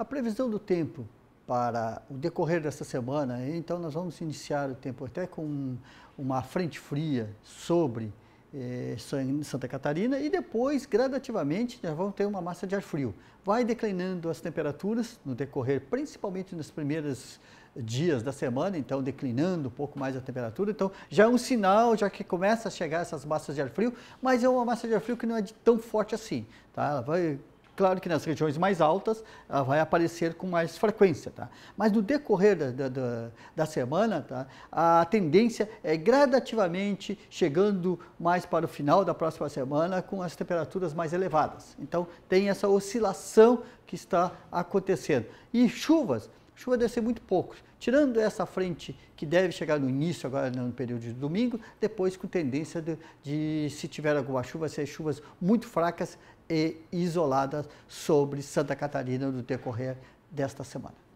A previsão do tempo para o decorrer dessa semana, então nós vamos iniciar o tempo até com uma frente fria sobre eh, Santa Catarina e depois, gradativamente, nós vamos ter uma massa de ar frio. Vai declinando as temperaturas no decorrer, principalmente nos primeiros dias da semana, então declinando um pouco mais a temperatura. Então já é um sinal, já que começa a chegar essas massas de ar frio, mas é uma massa de ar frio que não é tão forte assim. Tá? Ela vai Claro que nas regiões mais altas ela ah, vai aparecer com mais frequência, tá? Mas no decorrer da, da, da semana, tá? a tendência é gradativamente chegando mais para o final da próxima semana com as temperaturas mais elevadas. Então tem essa oscilação que está acontecendo. E chuvas chuva deve ser muito pouco, Tirando essa frente que deve chegar no início, agora né, no período de domingo, depois com tendência de, de se tiver alguma chuva, ser chuvas muito fracas e isoladas sobre Santa Catarina no decorrer desta semana.